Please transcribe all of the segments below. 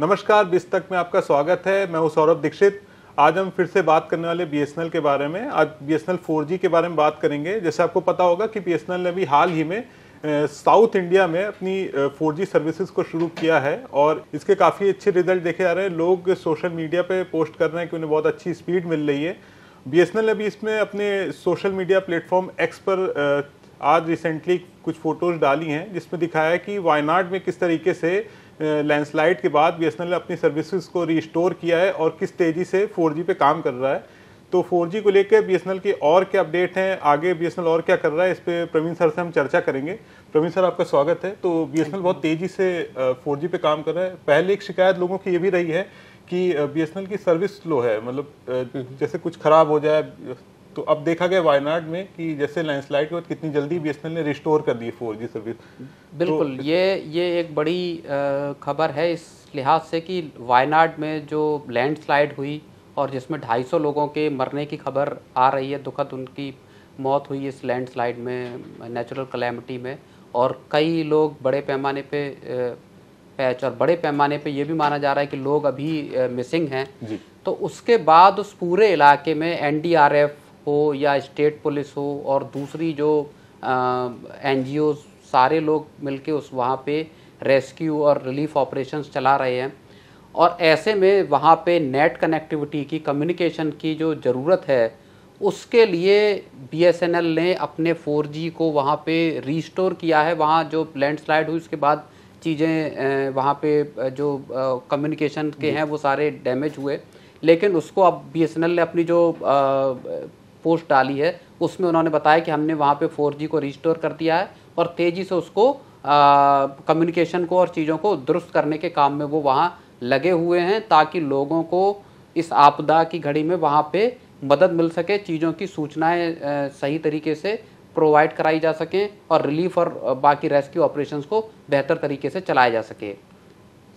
नमस्कार बिस तक में आपका स्वागत है मैं हूँ सौरभ दीक्षित आज हम फिर से बात करने वाले बी के बारे में आज बी एस एन के बारे में बात करेंगे जैसे आपको पता होगा कि बी ने अभी हाल ही में साउथ इंडिया में अपनी फोर सर्विसेज को शुरू किया है और इसके काफ़ी अच्छे रिजल्ट देखे जा रहे हैं लोग सोशल मीडिया पे पोस्ट कर रहे हैं कि उन्हें बहुत अच्छी स्पीड मिल रही है बी ने अभी इसमें अपने सोशल मीडिया प्लेटफॉर्म एक्स पर आज रिसेंटली कुछ फ़ोटोज़ डाली हैं जिसमें दिखाया है कि वायनाड में किस तरीके से लैंडस्लाइड के बाद बी ने अपनी सर्विसेज को रिस्टोर किया है और किस तेज़ी से 4G पे काम कर रहा है तो 4G को लेकर बी के और क्या अपडेट हैं आगे बी और क्या कर रहा है इस पर प्रवीण सर से हम चर्चा करेंगे प्रवीण सर आपका स्वागत है तो बी बहुत तेज़ी से फोर पे काम कर रहा है पहले एक शिकायत लोगों की ये भी रही है कि बी की सर्विस स्लो है मतलब हम्म। जैसे कुछ ख़राब हो जाए तो अब देखा गया वायनाड में कि जैसे लैंडस्लाइड के बाद कितनी जल्दी बी ने रिस्टोर कर दी फोर जी सर्विस बिल्कुल तो, ये ये एक बड़ी खबर है इस लिहाज से कि वायनाड में जो लैंडस्लाइड हुई और जिसमें 250 लोगों के मरने की खबर आ रही है दुखद उनकी मौत हुई इस लैंडस्लाइड में नेचुरल कलेमिटी में और कई लोग बड़े पैमाने पे पैच और बड़े पैमाने पे ये भी माना जा रहा है कि लोग अभी मिसिंग हैं तो उसके बाद उस पूरे इलाके में एनडीआरएफ हो या स्टेट पुलिस हो और दूसरी जो एन सारे लोग मिलके उस वहाँ पे रेस्क्यू और रिलीफ ऑपरेशन चला रहे हैं और ऐसे में वहाँ पे नेट कनेक्टिविटी की कम्युनिकेशन की जो ज़रूरत है उसके लिए बीएसएनएल ने अपने 4G को वहाँ पे रिस्टोर किया है वहाँ जो लैंडस्लाइड हुई उसके बाद चीज़ें वहाँ पे जो कम्युनिकेशन के हैं वो सारे डैमेज हुए लेकिन उसको अब बीएसएनएल ने अपनी जो पोस्ट डाली है उसमें उन्होंने बताया कि हमने वहाँ पे 4G को रिस्टोर कर दिया है और तेज़ी से उसको कम्युनिकेशन को और चीज़ों को दुरुस्त करने के काम में वो वहाँ लगे हुए हैं ताकि लोगों को इस आपदा की घड़ी में वहाँ पे मदद मिल सके चीज़ों की सूचनाएं सही तरीके से प्रोवाइड कराई जा सकें और रिलीफ और बाकी रेस्क्यू ऑपरेशंस को बेहतर तरीके से चलाया जा सके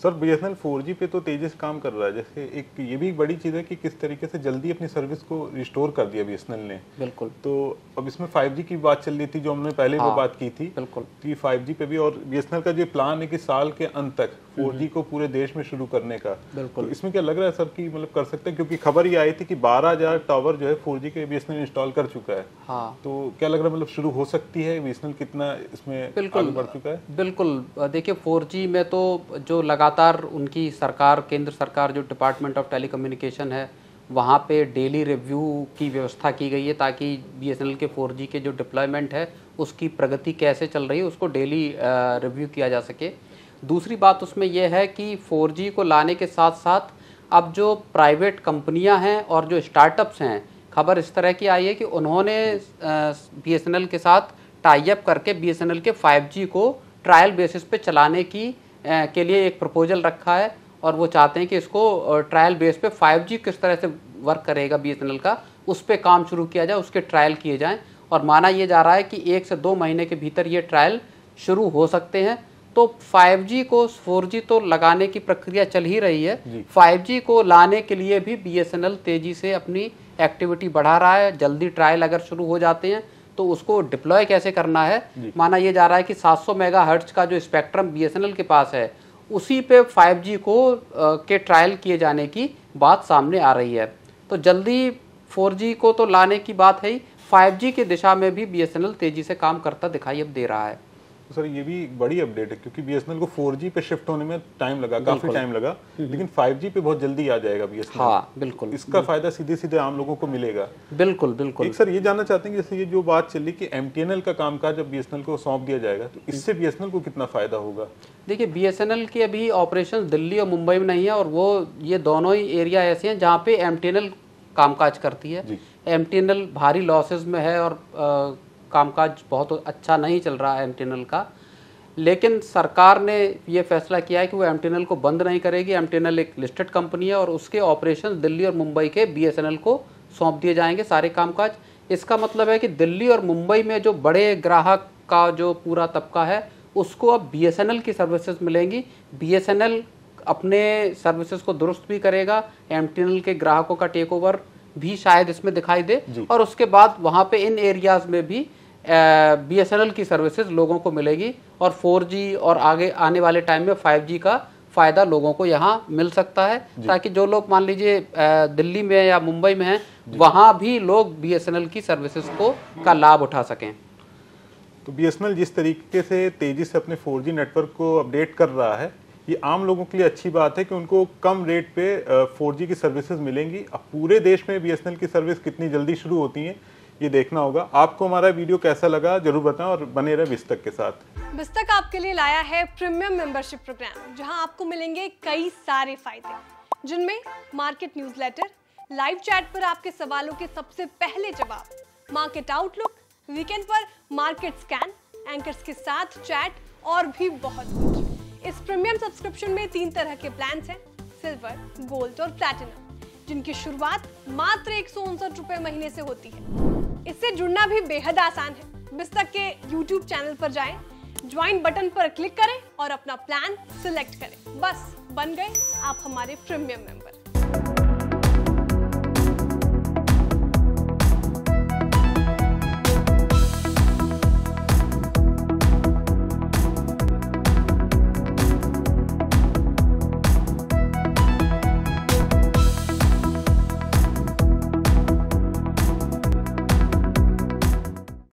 sir B S N L पे तो तेजी से काम कर रहा है जैसे एक ये भी बड़ी चीज़ है कि किस तरीके से जल्दी अपनी सर्विस को रिस्टोर कर दिया बी एस एन एल ने बिल्कुल तो अब इसमें फाइव जी की बात चल रही थी जो हमने पहले हाँ, वो बात की थी बिल्कुल कि फाइव जी पे भी और बी एस एन एल का जो प्लान है कि साल के अंत तक फोर जी को पूरे देश में शुरू करने का बिल्कुल तो इसमें क्या लग रहा है सर कि मतलब कर सकते हैं क्योंकि खबर ये आई थी कि बारह हजार टावर जो है फोर जी के B S N L install कर चुका है हाँ तो क्या लग रहा है मतलब शुरू हो सकती है बी एस एन एल कितना इसमें बिल्कुल बढ़ चुका है बिल्कुल देखिये फोर जी में तो जो लगा लगातार उनकी सरकार केंद्र सरकार जो डिपार्टमेंट ऑफ कम्युनिकेशन है वहाँ पे डेली रिव्यू की व्यवस्था की गई है ताकि बी के 4G के जो डिप्लॉयमेंट है उसकी प्रगति कैसे चल रही है उसको डेली रिव्यू किया जा सके दूसरी बात उसमें यह है कि 4G को लाने के साथ साथ अब जो प्राइवेट कंपनियाँ हैं और जो स्टार्टअप्स हैं खबर इस तरह की आई है कि उन्होंने बी के साथ टाइप करके बी के फाइव को ट्रायल बेसिस पे चलाने की के लिए एक प्रपोजल रखा है और वो चाहते हैं कि इसको ट्रायल बेस पे 5G किस तरह से वर्क करेगा बी का उस पर काम शुरू किया जाए उसके ट्रायल किए जाएँ और माना यह जा रहा है कि एक से दो महीने के भीतर ये ट्रायल शुरू हो सकते हैं तो 5G को 4G तो लगाने की प्रक्रिया चल ही रही है 5G को लाने के लिए भी बी तेज़ी से अपनी एक्टिविटी बढ़ा रहा है जल्दी ट्रायल अगर शुरू हो जाते हैं तो उसको डिप्लॉय कैसे करना है माना यह जा रहा है कि 700 मेगा का जो स्पेक्ट्रम बीएसएनएल के पास है उसी पे 5G को आ, के ट्रायल किए जाने की बात सामने आ रही है तो जल्दी 4G को तो लाने की बात है ही फाइव की दिशा में भी बी तेज़ी से काम करता दिखाई अब दे रहा है तो सर ये भी बड़ी अपडेट है क्योंकि बीएसएनएल को 4G पे शिफ्ट होने में टाइम लगा काफी टाइम लगा लेकिन 5G पे बहुत जल्दी आ जाएगा बीएसएनएल हाँ बिल्कुल इसका फायदा सीधे सीधे आम लोगों को मिलेगा बिल्कुल बिल्कुल एक सर ये जानना चाहते हैं कि जैसे ये जो बात चल चली कि एमटीएनएल का कामकाज जब बीएसएनएल को सौंप दिया जाएगा तो इससे बीएसएनएल को कितना फायदा होगा देखिये बीएसएनएल के अभी ऑपरेशन दिल्ली और मुंबई में नहीं है और वो ये दोनों ही एरिया ऐसे है जहाँ पे एमटीएनएल कामकाज करती है एमटीएनएल भारी लॉसेज में है और कामकाज बहुत अच्छा नहीं चल रहा है एम का लेकिन सरकार ने ये फैसला किया है कि वो एम को बंद नहीं करेगी एम एक लिस्टेड कंपनी है और उसके ऑपरेशन दिल्ली और मुंबई के बी को सौंप दिए जाएंगे सारे कामकाज इसका मतलब है कि दिल्ली और मुंबई में जो बड़े ग्राहक का जो पूरा तबका है उसको अब बी की सर्विसेज मिलेंगी बी अपने सर्विसेज को दुरुस्त भी करेगा एम के ग्राहकों का टेक ओवर भी शायद इसमें दिखाई दे और उसके बाद वहाँ पे इन एरियाज में भी बी एस एन एल की सर्विसेज लोगों को मिलेगी और 4G और आगे आने वाले टाइम में 5G का फ़ायदा लोगों को यहाँ मिल सकता है ताकि जो लोग मान लीजिए दिल्ली में या मुंबई में हैं वहाँ भी लोग बी एस एन एल की सर्विसेज को का लाभ उठा सकें तो बी एस एन एल जिस तरीके से तेज़ी से अपने 4G नेटवर्क को अपडेट कर रहा है ये आम लोगों के लिए अच्छी बात है कि उनको कम रेट पे जी की सर्विसेज मिलेंगी अब पूरे देश में बीएसएनएल की सर्विस कितनी जल्दी शुरू होती है ये देखना होगा आपको हमारा वीडियो कैसा लगा जरूर बताएं और बने रहे बिस्तक के साथ बिस्तक आपके लिए लाया है प्रीमियम मेंबरशिप प्रोग्राम जहां आपको मिलेंगे कई सारे फायदे जिनमें मार्केट न्यूज लाइव चैट पर आपके सवालों के सबसे पहले जवाब मार्केट आउटलुक वीकेंड पर मार्केट स्कैन एंकर्स के साथ चैट और भी बहुत कुछ इस प्रीमियम सब्सक्रिप्शन में तीन तरह के प्लान हैं सिल्वर गोल्ड और प्लैटिनम जिनकी शुरुआत मात्र एक सौ महीने से होती है इससे जुड़ना भी बेहद आसान है बिस्तक के यूट्यूब चैनल पर जाएं, ज्वाइन बटन पर क्लिक करें और अपना प्लान सिलेक्ट करें बस बन गए आप हमारे प्रीमियम मेंबर